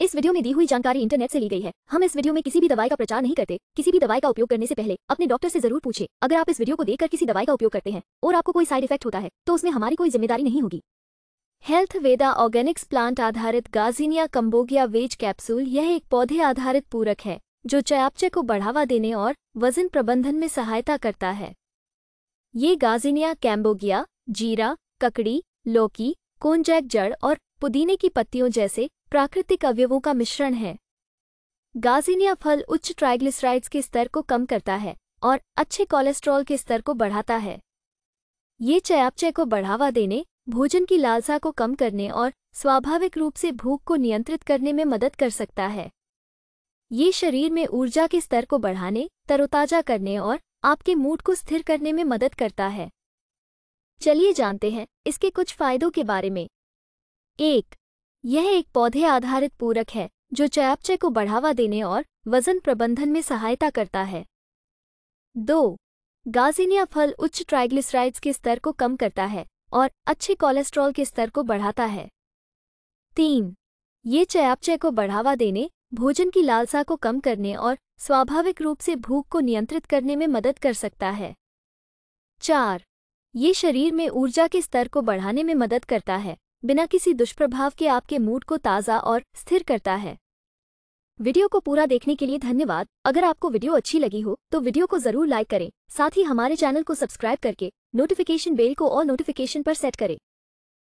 इस वीडियो में दी हुई जानकारी इंटरनेट से ली गई है हम इस वीडियो में किसी भी दवाई का प्रचार नहीं करते किसी भी दवाई का उपयोग करने से पहले अपने डॉक्टर से जरूर पूछे अगर आप इस वीडियो को देखकर किसी दवाई का उपयोग करते हैं और आपको कोई साइड इफेक्ट होता है तो उसमें हमारी कोई जिम्मेदारी नहीं होगी हेल्थ वेदा ऑर्गेनिक्स प्लांट आधारित गाजीनिया कम्बोगिया वेज कैप्सूल यह एक पौधे आधारित पूरक है जो चयापचय को बढ़ावा देने और वजन प्रबंधन में सहायता करता है ये गाजीनिया कैम्बोगिया जीरा ककड़ी लौकी कोनजैक जड़ और पुदीने की पत्तियों जैसे प्राकृतिक अवयवों का मिश्रण है गाजीनिया फल उच्च ट्राइग्लिसराइड्स के स्तर को कम करता है और अच्छे कोलेस्ट्रॉल के स्तर को बढ़ाता है ये चयापचय को बढ़ावा देने भोजन की लालसा को कम करने और स्वाभाविक रूप से भूख को नियंत्रित करने में मदद कर सकता है ये शरीर में ऊर्जा के स्तर को बढ़ाने तरोताजा करने और आपके मूड को स्थिर करने में मदद करता है चलिए जानते हैं इसके कुछ फायदों के बारे में एक यह एक पौधे आधारित पूरक है जो चयापचय को बढ़ावा देने और वजन प्रबंधन में सहायता करता है दो गाजिनिया फल उच्च ट्राइग्लिसराइड्स के स्तर को कम करता है और अच्छे कोलेस्ट्रॉल के स्तर को बढ़ाता है तीन ये चयापचय को बढ़ावा देने भोजन की लालसा को कम करने और स्वाभाविक रूप से भूख को नियंत्रित करने में मदद कर सकता है चार ये शरीर में ऊर्जा के स्तर को बढ़ाने में मदद करता है बिना किसी दुष्प्रभाव के आपके मूड को ताज़ा और स्थिर करता है वीडियो को पूरा देखने के लिए धन्यवाद अगर आपको वीडियो अच्छी लगी हो तो वीडियो को जरूर लाइक करें साथ ही हमारे चैनल को सब्सक्राइब करके नोटिफिकेशन बेल को और नोटिफिकेशन पर सेट करें